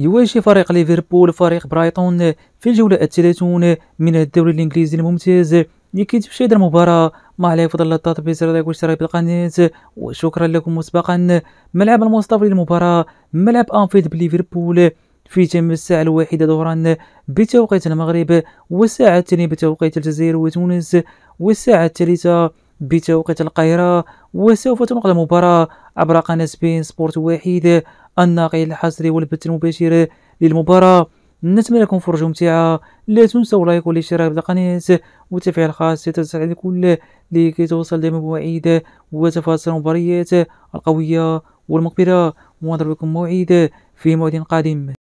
يواجه فريق ليفربول فريق برايتون في الجولة الثلاثون من الدوري الإنجليزي الممتاز لكي تشاهد المباراة ما عليك فضل التطبيق لايك واشتراك بالقناة وشكرا لكم مسبقا ملعب المصطفى للمباراة ملعب أنفيلد بليفربول في تم الساعة الواحدة ظهرا بتوقيت المغرب والساعة الثانية بتوقيت الجزائر وتونس والساعة الثالثة بتوقيت القاهرة وسوف تنقل المباراة عبر قناة سبين سبورت واحد الناقل الحصري والبث المباشر للمباراة نتمنى لكم فرجة ممتعة لا تنسوا لايك والاشتراك بالقناة وتفعيل الخاص لتفعيل الكل لكي توصل دائما بمواعيد وتفاصيل المباريات القوية والمقبلة ونضرب لكم موعد في موعد قادم